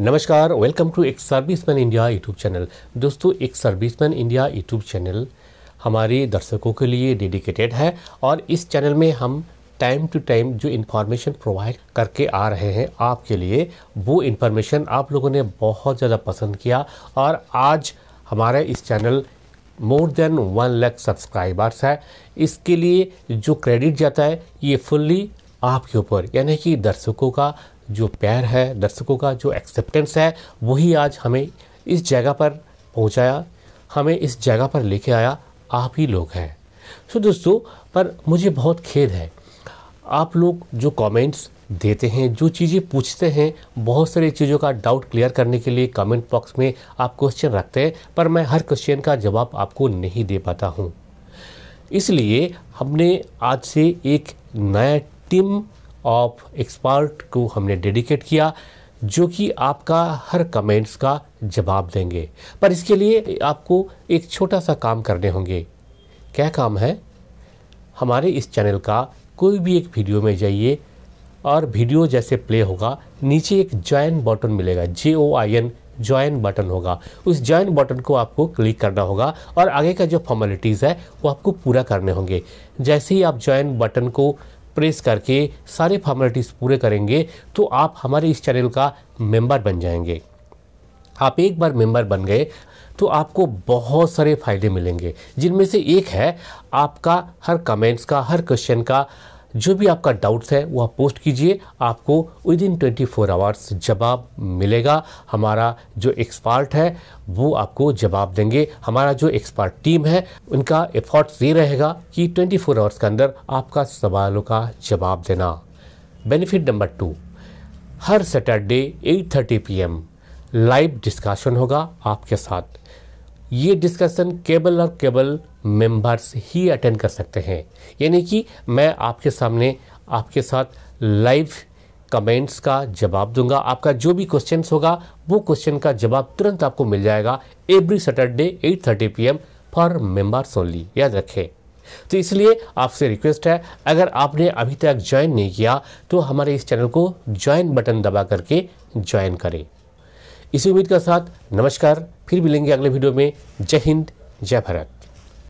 नमस्कार welcome to एक serviceman India YouTube channel दोस्तों एक सर्विसमैन इंडिया यूट्यूब चैनल हमारे दर्शकों के लिए डेडिकेटेड है और इस चैनल में हम टाइम टू टाइम जो इन्फॉर्मेशन प्रोवाइड करके आ रहे हैं आपके लिए वो इन्फॉर्मेशन आप लोगों ने बहुत ज़्यादा पसंद किया और आज हमारे इस channel more than one lakh subscribers है इसके लिए जो क्रेडिट जाता है ये फुल्ली आपके ऊपर यानी कि दर्शकों का जो प्यार है दर्शकों का जो एक्सेप्टेंस है वही आज हमें इस जगह पर पहुंचाया हमें इस जगह पर लेके आया आप ही लोग हैं सो so, दोस्तों पर मुझे बहुत खेद है आप लोग जो कमेंट्स देते हैं जो चीज़ें पूछते हैं बहुत सारी चीज़ों का डाउट क्लियर करने के लिए कमेंट बॉक्स में आप क्वेश्चन रखते हैं पर मैं हर क्वेश्चन का जवाब आपको नहीं दे पाता हूँ इसलिए हमने आज से एक नया टीम ऑफ एक्सपर्ट को हमने डेडिकेट किया जो कि आपका हर कमेंट्स का जवाब देंगे पर इसके लिए आपको एक छोटा सा काम करने होंगे क्या काम है हमारे इस चैनल का कोई भी एक वीडियो में जाइए और वीडियो जैसे प्ले होगा नीचे एक ज्वाइन बटन मिलेगा J O I N join button होगा उस ज्वाइन बटन को आपको क्लिक करना होगा और आगे का जो फॉर्मेलिटीज़ है वो आपको पूरा करने होंगे जैसे ही आप ज्वाइन बटन को प्रेस करके सारे फॉर्मेलिटीज़ पूरे करेंगे तो आप हमारे इस चैनल का मेंबर बन जाएंगे आप एक बार मेंबर बन गए तो आपको बहुत सारे फ़ायदे मिलेंगे जिनमें से एक है आपका हर कमेंट्स का हर क्वेश्चन का जो भी आपका डाउट्स है वह आप पोस्ट कीजिए आपको within twenty four hours जवाब मिलेगा हमारा जो एक्सपर्ट है वो आपको जवाब देंगे हमारा जो एक्सपर्ट टीम है उनका एफर्ट्स ये रहेगा कि ट्वेंटी फोर आवर्स के अंदर आपका सवालों का जवाब देना बेनिफिट नंबर टू हर Saturday eight thirty PM live लाइव डिस्कशन होगा आपके साथ ये डिस्कशन केवल और केवल मेंबर्स ही अटेंड कर सकते हैं यानी कि मैं आपके सामने आपके साथ लाइव कमेंट्स का जवाब दूंगा आपका जो भी क्वेश्चन होगा वो क्वेश्चन का जवाब तुरंत आपको मिल जाएगा every Saturday 8:30 thirty P for members only याद रखें तो इसलिए आपसे रिक्वेस्ट है अगर आपने अभी तक ज्वाइन नहीं किया तो हमारे इस चैनल को ज्वाइन बटन दबा करके ज्वाइन करें इसी उम्मीद का साथ नमस्कार फिर मिलेंगे अगले वीडियो में जय हिंद जय भारत